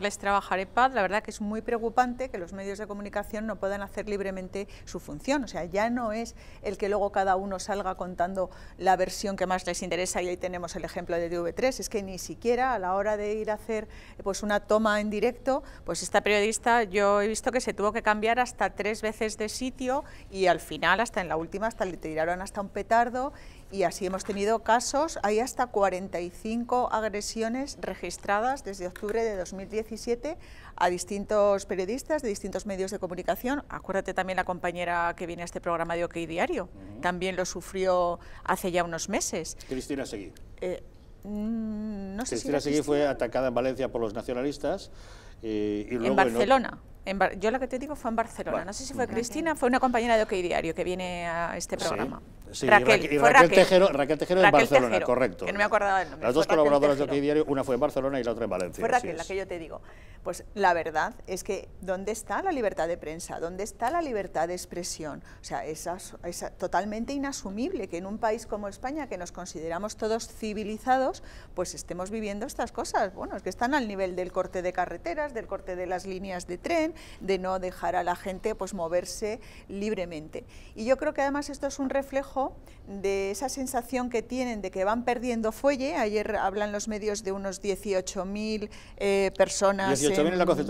les trabajaré paz, la verdad que es muy preocupante que los medios de comunicación no puedan hacer libremente su función. O sea, ya no es el que luego cada uno salga contando la versión que más les interesa y ahí tenemos el ejemplo de dv 3 es que ni siquiera a la hora de ir a hacer pues una toma en directo, pues esta periodista yo he visto que se tuvo que cambiar hasta tres veces de sitio y al final, hasta en la última, hasta le tiraron hasta un petardo y así hemos tenido casos, hay hasta 45 agresiones registradas desde octubre de 2010 a distintos periodistas de distintos medios de comunicación. Acuérdate también la compañera que viene a este programa de OK Diario, también lo sufrió hace ya unos meses. Cristina Seguí. Eh, mm, no sé Cristina Seguí fue atacada en Valencia por los nacionalistas. Eh, en Barcelona. yo la que te digo fue en Barcelona. no sé si fue Cristina, fue una compañera de OK Diario que viene a este programa. Sí, Raquel, fue Tejero, Raquel en Barcelona, correcto. no me acordaba del nombre. Las dos colaboradoras de aquí diario, una fue en Barcelona y la otra en Valencia. Raquel, la que yo te digo. Pues la verdad es que, ¿dónde está la libertad de prensa? ¿Dónde está la libertad de expresión? O sea, es, es totalmente inasumible que en un país como España, que nos consideramos todos civilizados, pues estemos viviendo estas cosas. Bueno, es que están al nivel del corte de carreteras, del corte de las líneas de tren, de no dejar a la gente pues moverse libremente. Y yo creo que además esto es un reflejo de esa sensación que tienen de que van perdiendo fuelle. Ayer hablan los medios de unos 18.000 eh, personas. 18.000